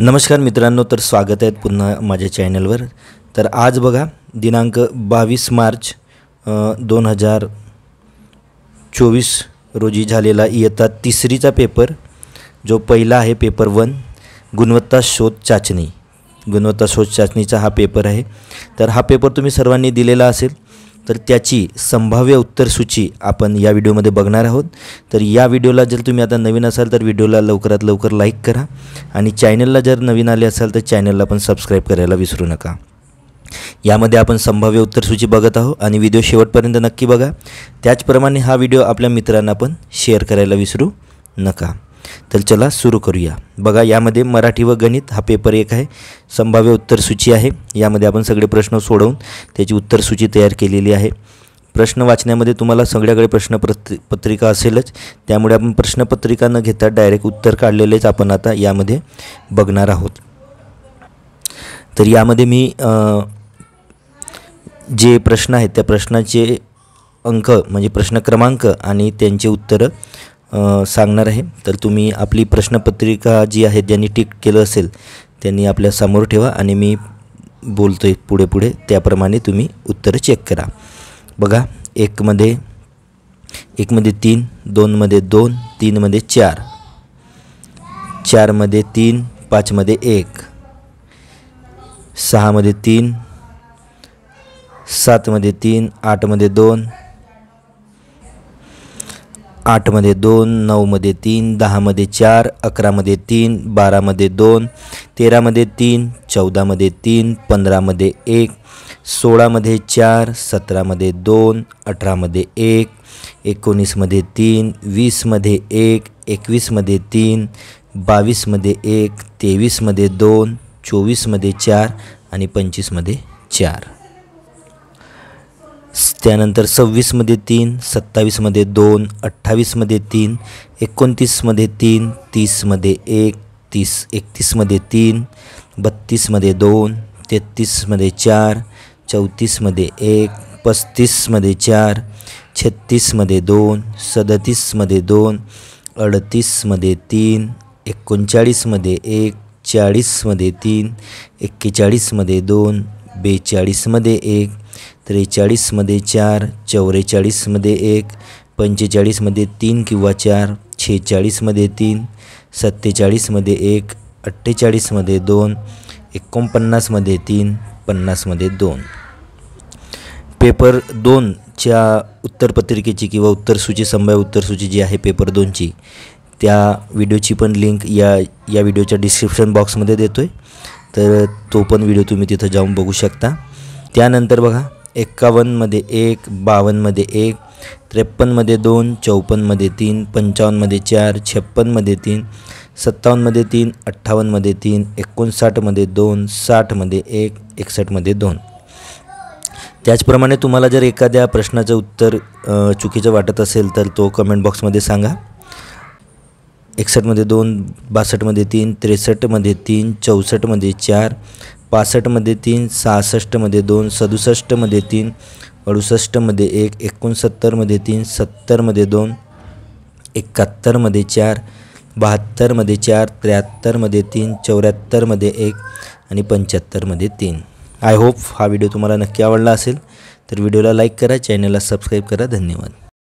नमस्कार मित्रांनो तर स्वागत आहेत पुन्हा माझ्या चॅनलवर तर आज बघा दिनांक बावीस मार्च दोन हजार चोवीस रोजी झालेला इयत्ता तिसरीचा पेपर जो पहिला आहे पेपर वन गुणवत्ता शोध चाचणी गुणवत्ता शोध चाचणीचा हा पेपर आहे तर हा पेपर तुम्ही सर्वांनी दिलेला असेल तर त्याची संभाव्य उत्तरसूची आपण या व्हिडिओमध्ये बघणार आहोत तर या व्हिडिओला जर तुम्ही आता नवीन असाल तर व्हिडिओला लवकरात लवकर लाईक करा आणि चॅनलला जर नवीन आले असाल तर चॅनलला पण सबस्क्राईब करायला विसरू नका यामध्ये आपण संभाव्य उत्तरसूची बघत आहोत आणि व्हिडिओ शेवटपर्यंत नक्की बघा त्याचप्रमाणे हा व्हिडिओ आपल्या मित्रांना पण शेअर करायला विसरू नका तर चला सुरू करूया बघा यामध्ये मराठी व गणित हा पेपर एक आहे संभाव्य उत्तरसूची आहे यामध्ये आपण सगळे प्रश्न सोडवून त्याची उत्तरसूची तयार केलेली आहे प्रश्न वाचण्यामध्ये तुम्हाला सगळ्याकडे प्रश्न पत्रिका असेलच त्यामुळे आपण प्रश्नपत्रिका न घेता डायरेक्ट उत्तर काढलेलेच आपण आता यामध्ये बघणार आहोत तर यामध्ये मी जे प्रश्न आहेत त्या प्रश्नाचे अंक म्हणजे प्रश्न क्रमांक आणि त्यांचे उत्तरं सांगणार आहे तर तुम्ही आपली प्रश्नपत्रिका जी आहे ज्यांनी टिक केलं असेल त्यांनी आपल्या समोर ठेवा आणि मी बोलतो आहे पुढे पुढे त्याप्रमाणे तुम्ही उत्तरं चेक करा बघा एकमध्ये एकमध्ये तीन दोनमध्ये दोन तीनमध्ये चार चारमध्ये तीन पाचमध्ये एक सहामध्ये तीन सातमध्ये तीन आठमध्ये दोन आठमध्ये दोन नऊमध्ये तीन दहामध्ये चार अकरामध्ये तीन बारामध्ये दोन तेरामध्ये तीन चौदामध्ये तीन पंधरामध्ये एक सोळामध्ये चार सतरामध्ये दोन अठरामध्ये एक एकोणीसमध्ये तीन वीसमध्ये एक एकवीसमध्ये तीन बावीसमध्ये एक तेवीसमध्ये दोन चोवीसमध्ये चार आणि पंचवीसमध्ये चार त्यानंतर सव्वीसमध्ये तीन सत्तावीसमध्ये दोन अठ्ठावीसमध्ये तीन एकोणतीसमध्ये तीन तीसमध्ये एक तीस एकतीसमध्ये तीन बत्तीसमध्ये दोन तेहत्तीसमध्ये चार चौतीसमध्ये एक पस्तीसमध्ये चार छत्तीसमध्ये दोन सदतीसमध्ये दोन अडतीसमध्ये तीन एकोणचाळीसमध्ये एक चाळीसमध्ये तीन एक्केचाळीसमध्ये दोन बेचाळीसमध्ये एक त्रेचाळीसमध्ये चार चौवेचाळीसमध्ये एक पंचेचाळीसमध्ये तीन किंवा चार छेचाळीसमध्ये तीन सत्तेचाळीसमध्ये एक अठ्ठेचाळीसमध्ये दोन एकोणपन्नासमध्ये तीन पन्नासमध्ये दोन पेपर दोनच्या उत्तरपत्रिकेची किंवा उत्तरसूची संभाव्य उत्तरसूची जी आहे पेपर दोनची त्या व्हिडिओची पण लिंक या या व्हिडिओच्या डिस्क्रिप्शन बॉक्समध्ये देतो आहे तर तो पण व्हिडिओ तुम्ही तिथं जाऊन बघू शकता त्यानंतर बघा एक्कावन्नमध्ये एक बावन्नमध्ये एक त्रेपन्नमध्ये दोन चौपन्नमध्ये तीन पंचावन्नमध्ये चार छप्पनमध्ये तीन सत्तावन्नमध्ये तीन अठ्ठावन्नमध्ये तीन एकोणसाठमध्ये दोन साठमध्ये एक एकसष्टमध्ये दोन त्याचप्रमाणे तुम्हाला जर एखाद्या प्रश्नाचं उत्तर चुकीचं वाटत असेल तर तो कमेंट बॉक्समध्ये सांगा एकसष्टमध्ये दोन बासष्टमध्ये तीन त्रेसष्टमध्ये तीन चौसष्टमध्ये चार पासष्टमध्ये तीन सहासष्टमध्ये दोन सदुसष्टमध्ये तीन अडुसष्टमध्ये एक एकोणसत्तरमध्ये तीन सत्तरमध्ये दोन एकाहत्तरमध्ये चार बहात्तरमध्ये चार त्र्याहत्तरमध्ये तीन चौऱ्याहत्तरमध्ये एक आणि पंच्याहत्तरमध्ये तीन आय होप हा व्हिडिओ तुम्हाला नक्की आवडला असेल तर व्हिडिओला लाईक करा चॅनलला सबस्क्राईब करा धन्यवाद